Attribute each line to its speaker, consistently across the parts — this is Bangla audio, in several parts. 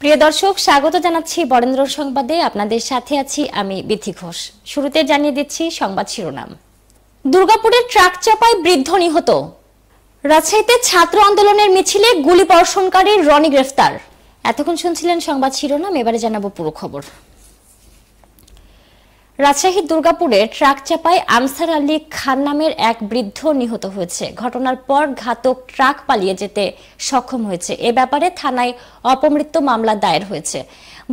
Speaker 1: প্রিয় দর্শক স্বাগত জানাচ্ছি বরেন্দ্র সংবাদে আপনাদের সাথে আছি আমি বিথি ঘোষ শুরুতে জানিয়ে দিচ্ছি সংবাদ শিরোনাম দুর্গাপুরের ট্রাক চাপায় বৃদ্ধ নিহত রাজশাহীতে ছাত্র আন্দোলনের মিছিলে গুলি বর্ষণকারী রনি গ্রেফতার এতক্ষণ শুনছিলেন সংবাদ শিরোনাম এবারে জানাবো পুরো খবর রাজশাহী দুর্গাপুরে ট্রাক চাপায় আনসার আলী খান নামের এক বৃদ্ধ নিহত হয়েছে ঘটনার পর ঘাতক ট্রাক পালিয়ে যেতে সক্ষম হয়েছে এ ব্যাপারে থানায় অপমৃত্যু মামলা দায়ের হয়েছে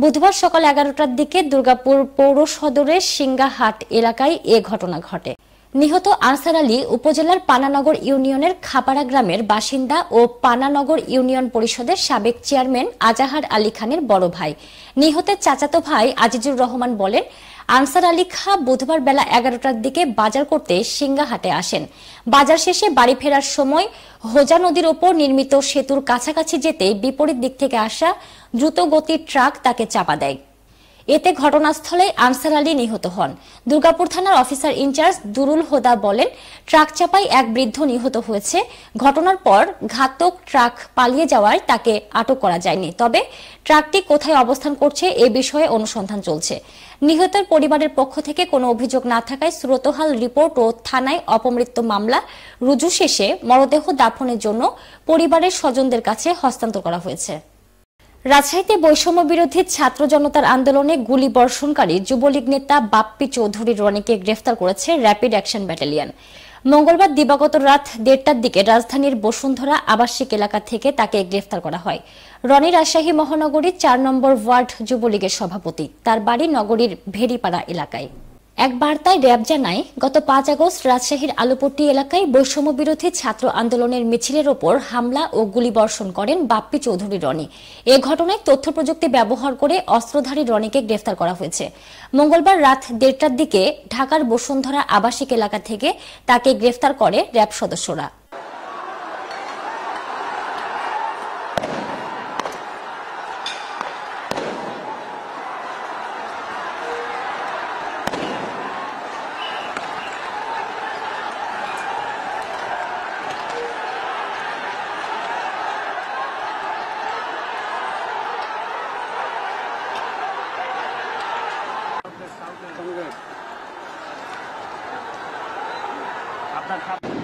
Speaker 1: বুধবার সকাল এগারোটার দিকে দুর্গাপুর পৌর সদরের সিংগাহাট এলাকায় এ ঘটনা ঘটে নিহত আনসার আলী উপজেলার পানানগর ইউনিয়নের খাপাড়া গ্রামের বাসিন্দা ও পানানগর ইউনিয়ন পরিষদের সাবেক চেয়ারম্যান আজাহার আলী খানের বড় ভাই নিহতের চাচাতো ভাই আজিজুর রহমান বলেন আনসার আলী খা বুধবার বেলা এগারোটার দিকে বাজার করতে সিংহাহাটে আসেন বাজার শেষে বাড়ি ফেরার সময় হোজা নদীর ওপর নির্মিত সেতুর কাছাকাছি যেতে বিপরীত দিক থেকে আসা দ্রুতগতির ট্রাক তাকে চাপা দেয় এতে ঘটনাস্থলে আনসার আলী নিহত হন দুর্গাপুর থানার অফিসার ইনচার্জ দুরুল হোদা বলেন ট্রাক চাপায় এক বৃদ্ধ নিহত হয়েছে ঘটনার পর ঘাতক ট্রাক পালিয়ে যাওয়ায় তাকে আটক করা যায়নি তবে ট্রাকটি কোথায় অবস্থান করছে এ বিষয়ে অনুসন্ধান চলছে নিহতের পরিবারের পক্ষ থেকে কোনো অভিযোগ না থাকায় স্রোতহাল রিপোর্ট ও থানায় অপমৃত্যু মামলা রুজু শেষে মরদেহ দাফনের জন্য পরিবারের স্বজনদের কাছে হস্তান্তর করা হয়েছে রাজশাহীতে বৈষম্য বিরোধী ছাত্র জনতার আন্দোলনে গুলি বর্ষণকারী যুবলীগ নেতা বাপ্পি চৌধুরী রনিকে গ্রেফতার করেছে র্যাপিড অ্যাকশন ব্যাটালিয়ন মঙ্গলবার দিবাগত রাত দেড়টার দিকে রাজধানীর বসুন্ধরা আবাসিক এলাকা থেকে তাকে গ্রেফতার করা হয় রনি রাজশাহী মহানগরীর চার নম্বর ওয়ার্ড যুবলীগের সভাপতি তার বাড়ি নগরীর ভেরিপাড়া এলাকায় এক বার্তায় র্যাব জানায় গত পাঁচ আগস্ট রাজশাহীর আলুপট্টি এলাকায় বৈষম্য বিরোধী ছাত্র আন্দোলনের মিছিলের ওপর হামলা ও গুলিবর্ষণ করেন বাপ্পি চৌধুরী রনি এ ঘটনায় তথ্য প্রযুক্তি ব্যবহার করে অস্ত্রধারী রনিকে গ্রেফতার করা হয়েছে মঙ্গলবার রাত দেড়টার দিকে ঢাকার বসুন্ধরা আবাসিক এলাকা থেকে তাকে গ্রেফতার করে র্যাব সদস্যরা น他。